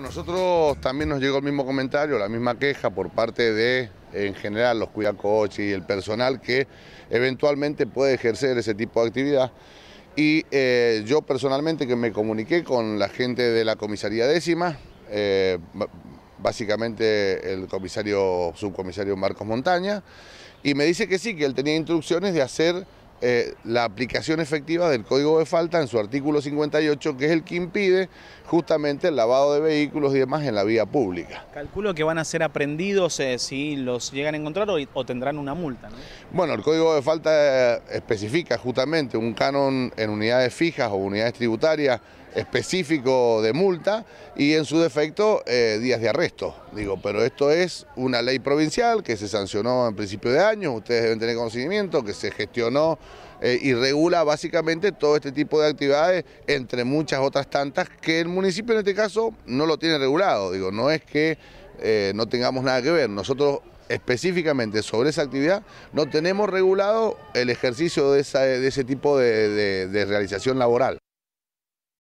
nosotros también nos llegó el mismo comentario, la misma queja por parte de, en general, los cuidacoches y el personal que eventualmente puede ejercer ese tipo de actividad. Y eh, yo personalmente que me comuniqué con la gente de la comisaría décima, eh, básicamente el comisario, subcomisario Marcos Montaña, y me dice que sí, que él tenía instrucciones de hacer eh, la aplicación efectiva del código de falta en su artículo 58, que es el que impide justamente el lavado de vehículos y demás en la vía pública. Calculo que van a ser aprendidos eh, si los llegan a encontrar o, tendrán una multa. Bueno, el código de falta eh, especifica justamente un canon en unidades fijas o unidades tributarias específico de multa y en su defecto eh, días de arresto. Digo, pero esto es una ley provincial que se sancionó en principio de año, ustedes deben tener conocimiento, que se gestionó eh, y regula básicamente todo este tipo de actividades, entre muchas otras tantas, que el municipio en este caso no lo tiene regulado. Digo, no es que eh, no tengamos nada que ver, nosotros específicamente sobre esa actividad, no tenemos regulado el ejercicio de, ese tipo de realización laboral.